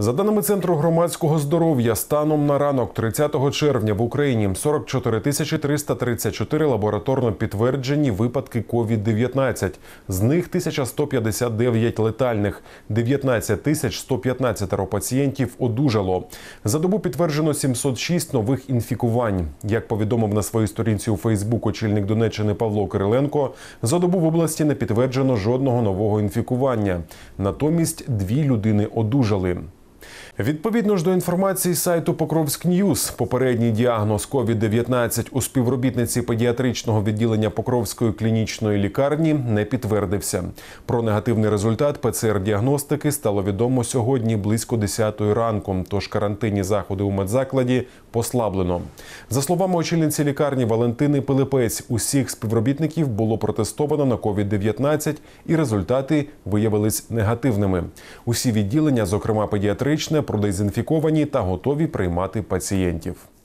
За даними центру громадського здоров'я, станом на ранок 30 червня в Україні 44 тисячі 334 лабораторно підтверджені випадки COVID-19. з них 1159 летальних, 19 тисяч 115 пацієнтів одужало. За добу підтверджено 706 нових інфікувань. Як повідомив на своїй сторінці у Фейсбук очільник Донеччини Павло Кириленко, за добу в області не підтверджено жодного нового інфікування. Натомість дві людини одужали. Відповідно ж до інформації сайту Покровськ Ньюз, попередній діагноз COVID-19 у співробітниці педіатричного відділення Покровської клінічної лікарні не підтвердився. Про негативний результат ПЦР-діагностики стало відомо сьогодні близько 10 ранку. Тож карантинні заходи у медзакладі послаблено. За словами очільниці лікарні Валентини Пилипець, усіх співробітників було протестовано на COVID-19 і результати виявились негативними. Усі відділення, зокрема педіатричні, антисептичне, продезінфіковані та готові приймати пацієнтів.